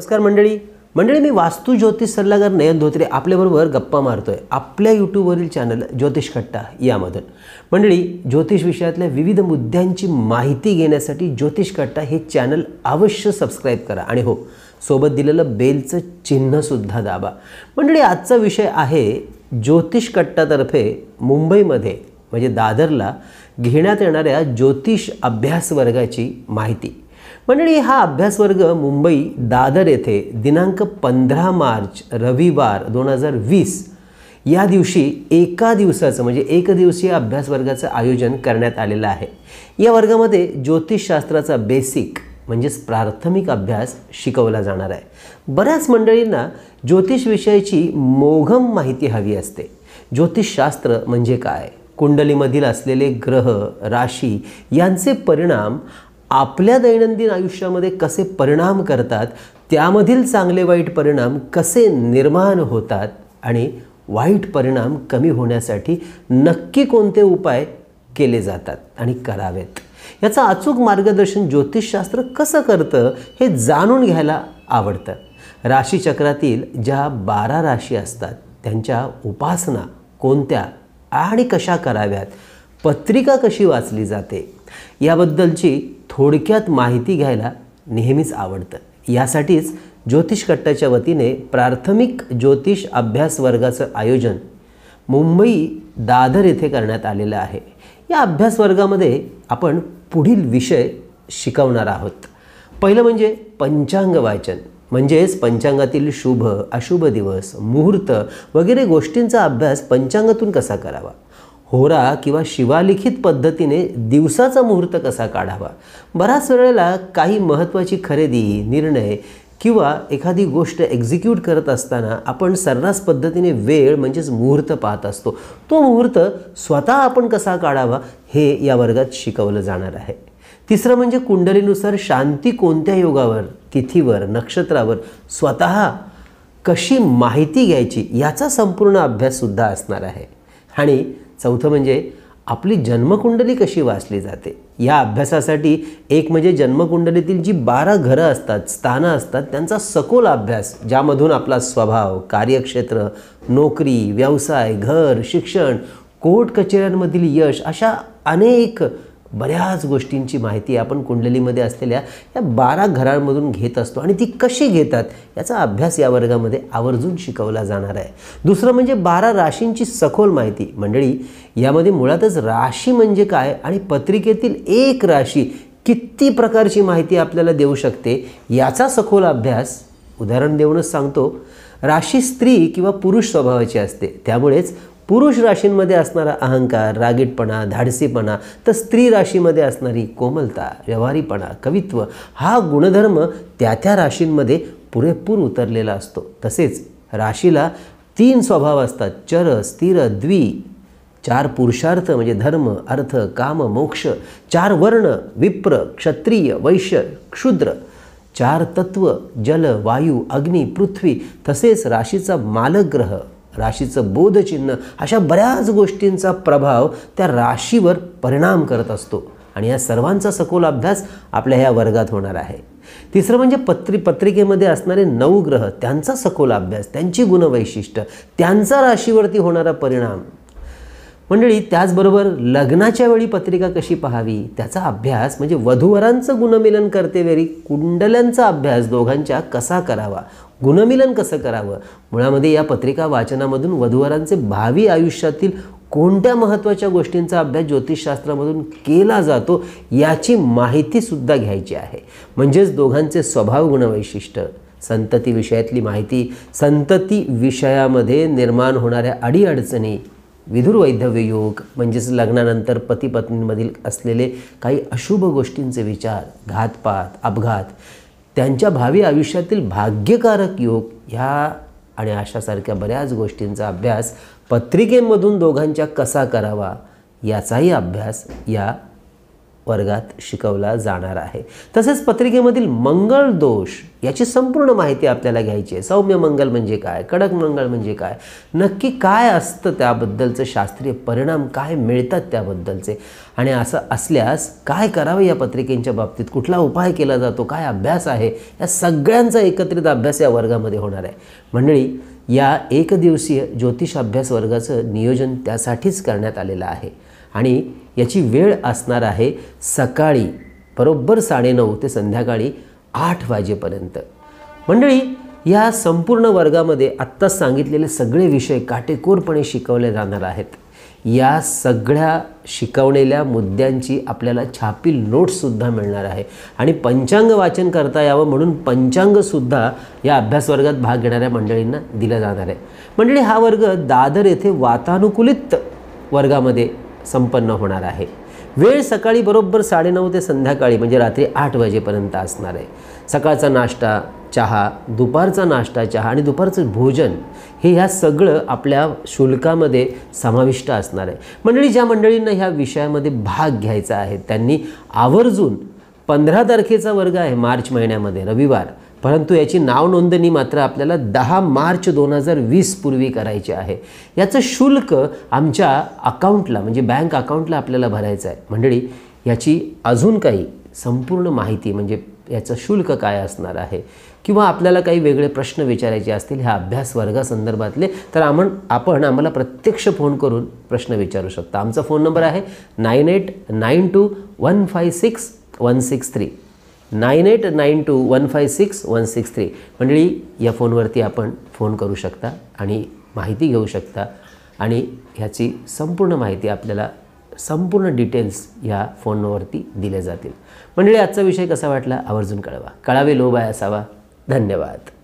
नमस्कार मंडळी मंडळी मी वास्तू ज्योतिष सल्लागार नयन धोत्रे आपल्याबरोबर गप्पा मारतोय आपल्या यूट्यूबवरील चॅनल ज्योतिष कट्टा यामधून मंडळी ज्योतिष विषयातल्या विविध मुद्द्यांची माहिती घेण्यासाठी ज्योतिष कट्टा हे चॅनल अवश्य सबस्क्राईब करा आणि हो सोबत दिलेलं बेलचं चिन्हसुद्धा दाबा मंडळी आजचा विषय आहे ज्योतिष कट्टातर्फे मुंबईमध्ये म्हणजे दादरला घेण्यात येणाऱ्या ज्योतिष अभ्यास वर्गाची माहिती मंडळी हा अभ्यासवर्ग मुंबई दादर येथे दिनांक पंधरा मार्च रविवार दोन हजार वीस या दिवशी एका दिवसाचं म्हणजे एक अभ्यास अभ्यासवर्गाचं आयोजन करण्यात आलेलं आहे या वर्गामध्ये ज्योतिषशास्त्राचा बेसिक म्हणजेच प्राथमिक अभ्यास शिकवला जाणार आहे बऱ्याच मंडळींना ज्योतिषविषयीची मोघम माहिती हवी असते ज्योतिषशास्त्र म्हणजे काय कुंडलीमधील असलेले ग्रह राशी यांचे परिणाम आपल्या दैनंदिन आयुष्यामध्ये कसे परिणाम करतात त्यामधील चांगले वाईट परिणाम कसे निर्माण होतात आणि वाईट परिणाम कमी होण्यासाठी नक्की कोणते उपाय केले जातात आणि करावेत याचा अचूक मार्गदर्शन ज्योतिषशास्त्र कसं करतं हे जाणून घ्यायला आवडतं राशीचक्रातील ज्या बारा राशी असतात त्यांच्या उपासना कोणत्या आणि कशा कराव्यात पत्रिका कशी वाचली जाते याबद्दलची थोडक्यात माहिती घ्यायला नेहमीच आवडतं यासाठीच ज्योतिष कट्टाच्या वतीने प्राथमिक ज्योतिष अभ्यास वर्गाचं आयोजन मुंबई दादर येथे करण्यात आलेलं आहे या अभ्यास वर्गामध्ये आपण पुढील विषय शिकवणार आहोत पहिलं म्हणजे पंचांग वाचन म्हणजेच पंचांगातील शुभ अशुभ दिवस मुहूर्त वगैरे गोष्टींचा अभ्यास पंचांगातून कसा करावा होरा किंवा शिवालिखित पद्धतीने दिवसाचा मुहूर्त कसा काढावा बऱ्याच वेळेला काही महत्त्वाची खरेदी निर्णय किंवा एखादी गोष्ट एक्झिक्यूट करत असताना आपण सर्रास पद्धतीने वेळ म्हणजेच मुहूर्त पाहत असतो तो मुहूर्त स्वतः आपण कसा काढावा हे या वर्गात शिकवलं जाणार आहे तिसरं म्हणजे कुंडलीनुसार शांती कोणत्या योगावर तिथीवर नक्षत्रावर स्वतः कशी माहिती घ्यायची याचा संपूर्ण अभ्याससुद्धा असणार आहे आणि चौथं म्हणजे आपली जन्मकुंडली कशी वाचली जाते या अभ्यासासाठी एक म्हणजे जन्मकुंडलीतील जी बारा घरं असतात स्थानं असतात त्यांचा सखोल अभ्यास ज्यामधून आपला स्वभाव कार्यक्षेत्र नोकरी व्यवसाय घर शिक्षण कोर्ट कचेऱ्यांमधील यश अशा अनेक बऱ्याच गोष्टींची माहिती आपण कुंडलीमध्ये असलेल्या या बारा घरांमधून घेत असतो आणि ती कशी घेतात याचा अभ्यास या वर्गामध्ये आवर्जून शिकवला जाणार आहे दुसरं म्हणजे बारा राशींची सखोल माहिती मंडळी यामध्ये मुळातच राशी म्हणजे काय आणि पत्रिकेतील एक राशी किती प्रकारची माहिती आपल्याला देऊ शकते याचा सखोल अभ्यास उदाहरण देऊनच सांगतो राशी स्त्री किंवा पुरुष स्वभावाची असते त्यामुळेच पुरुष राशींमध्ये असणारा अहंकार रागीटपणा धाडसीपणा तर स्त्री राशीमध्ये असणारी कोमलता व्यवहारीपणा कवित्व हा गुणधर्म त्या त्या राशींमध्ये पुरेपूर उतरलेला असतो तसेच राशीला तीन स्वभाव असतात चर स्थिर द्वि चार पुरुषार्थ म्हणजे धर्म अर्थ काम मोक्ष चार वर्ण विप्र क्षत्रिय वैश्य क्षुद्र चार तत्व जल वायू अग्नी पृथ्वी तसेच राशीचा मालग्रह राशीचं बोधचिन्ह अशा बऱ्याच गोष्टींचा प्रभाव त्या राशीवर परिणाम करत असतो आणि या सर्वांचा सखोल अभ्यास आपल्या ह्या वर्गात होणार आहे तिसरं म्हणजे पत्री पत्रिकेमध्ये असणारे नऊ ग्रह त्यांचा सखोल अभ्यास त्यांची गुणवैशिष्ट्य त्यांचा राशीवरती होणारा परिणाम मंडळी त्याचबरोबर लग्नाच्या वेळी पत्रिका कशी पाहावी त्याचा अभ्यास म्हणजे वधूवरांचं गुणमिलन करतेवेळी कुंडल्यांचा अभ्यास दोघांच्या कसा करावा गुणमिलन कसं करावं मुळामध्ये या पत्रिका वाचनामधून वधूवरांचे भावी आयुष्यातील कोणत्या महत्त्वाच्या गोष्टींचा अभ्यास ज्योतिषशास्त्रामधून केला जातो याची माहितीसुद्धा घ्यायची आहे म्हणजेच दोघांचे स्वभाव गुणवैशिष्ट्य संतती विषयातली माहिती संतती विषयामध्ये निर्माण होणाऱ्या अडीअडचणी विधुर वैधव्ययोग योग म्हणजेच लग्नानंतर पतीपत्नींमधील असलेले काही अशुभ गोष्टींचे विचार घातपात अपघात त्यांच्या भावी आयुष्यातील भाग्यकारक योग ह्या आणि अशासारख्या बऱ्याच गोष्टींचा अभ्यास पत्रिकेमधून दोघांच्या कसा करावा याचाही अभ्यास या वर्गात शिकवला जाणार आहे तसेच पत्रिकेमधील मंगळ दोष याची संपूर्ण माहिती आपल्याला घ्यायची आहे सौम्य मंगल म्हणजे काय कडक मंगल म्हणजे काय नक्की काय असतं त्याबद्दलचं शास्त्रीय परिणाम काय मिळतात त्याबद्दलचे आणि असं असल्यास काय करावं या पत्रिकेंच्या बाबतीत कुठला उपाय केला जातो काय अभ्यास आहे या सगळ्यांचा एकत्रित अभ्यास या वर्गामध्ये होणार आहे मंडळी या एकदिवसीय ज्योतिष अभ्यास वर्गाचं नियोजन त्यासाठीच करण्यात आलेलं आहे आणि याची वेळ असणार आहे सकाळी बरोबर साडेनऊ ते संध्याकाळी आठ वाजेपर्यंत मंडळी या संपूर्ण वर्गामध्ये आत्ताच सांगितलेले सगळे विषय काटेकोरपणे शिकवले जाणार आहेत या सगळ्या शिकवलेल्या मुद्द्यांची आपल्याला छापील नोट्ससुद्धा मिळणार आहे आणि पंचांग वाचन करता यावं म्हणून पंचांगसुद्धा या अभ्यास वर्गात भाग घेणाऱ्या मंडळींना दिलं जाणार आहे मंडळी हा वर्ग दादर येथे वातानुकूलित वर्गामध्ये संपन्न होणार आहे वेळ सकाळी बरोबर साडेनऊ ते संध्याकाळी म्हणजे रात्री आठ वाजेपर्यंत असणार आहे सकाळचा नाश्ता चहा दुपारचा नाश्ता चहा आणि दुपारचं भोजन हे ह्या सगळं आपल्या शुल्कामध्ये समाविष्ट असणार आहे मंडळी ज्या मंडळींना ह्या विषयामध्ये भाग घ्यायचा आहे त्यांनी आवर्जून पंधरा तारखेचा वर्ग आहे मार्च महिन्यामध्ये रविवार परंतु याची नाव नोंदणी मात्र आपल्याला दहा मार्च दोन हजार वीस पूर्वी करायची आहे याचं शुल्क आमच्या अकाउंटला म्हणजे बँक अकाउंटला आपल्याला भरायचं आहे मंडळी याची अजून काही संपूर्ण माहिती म्हणजे याचं शुल्क काय असणार आहे किंवा आपल्याला काही वेगळे प्रश्न विचारायचे असतील ह्या अभ्यास वर्गासंदर्भातले तर आम आपण आम्हाला प्रत्यक्ष फोन करून प्रश्न विचारू शकता आमचा फोन नंबर आहे nine eight nine two one five six one six three nine eight nine two one five six one six three मंडळी या फोनवरती आपण फोन करू शकता आणि माहिती घेऊ शकता आणि ह्याची संपूर्ण माहिती आपल्याला संपूर्ण डिटेल्स ह्या फोनवरती दिले जातील मंडळी आजचा विषय कसा वाटला आवर्जून कळवा कळावे लोभ असावा धन्यवाद